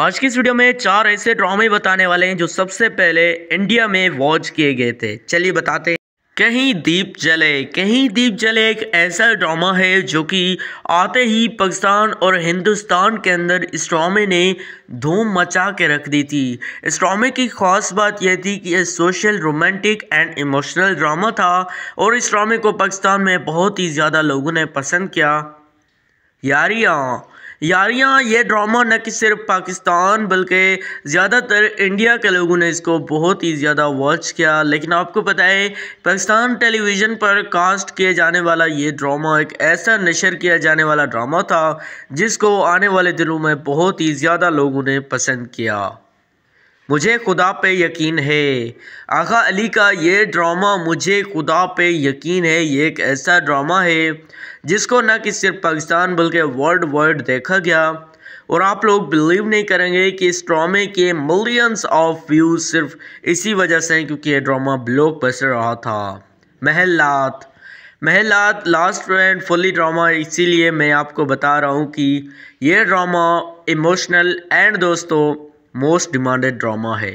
आज की इस वीडियो में चार ऐसे ड्रामे बताने वाले हैं जो सबसे पहले इंडिया में वॉच किए गए थे चलिए बताते हैं कहीं दीप जले कहीं दीप जले एक ऐसा ड्रामा है जो कि आते ही पाकिस्तान और हिंदुस्तान के अंदर इस ड्रामे ने धूम मचा के रख दी थी इस ड्रामे की खास बात यह थी कि यह social romantic and emotional drama था और इस ड्रामे को पाकिस्तान में बहुत ही ज़्यादा लोगों ने पसंद किया यारियाँ यारियाँ ये ड्रामा न कि सिर्फ पाकिस्तान बल्कि ज़्यादातर इंडिया के लोगों ने इसको बहुत ही ज़्यादा वॉच किया लेकिन आपको पता है पाकिस्तान टेलीविज़न पर कास्ट किए जाने वाला ये ड्रामा एक ऐसा नशर किया जाने वाला ड्रामा था जिसको आने वाले दिनों में बहुत ही ज़्यादा लोगों ने पसंद किया मुझे खुदा पे यकीन है आगा अली का ये ड्रामा मुझे खुदा पे यकीन है ये एक ऐसा ड्रामा है जिसको न कि सिर्फ पाकिस्तान बल्कि वर्ल्ड वाइड देखा गया और आप लोग बिलीव नहीं करेंगे कि इस ड्रामे के मिलियंस ऑफ व्यूज़ सिर्फ इसी वजह से हैं क्योंकि ये ड्रामा ब्लॉक बसर रहा था महलात महलात लास्ट एंड फुली ड्रामा इसीलिए मैं आपको बता रहा हूँ कि ये ड्रामा इमोशनल एंड दोस्तों most demanded drama है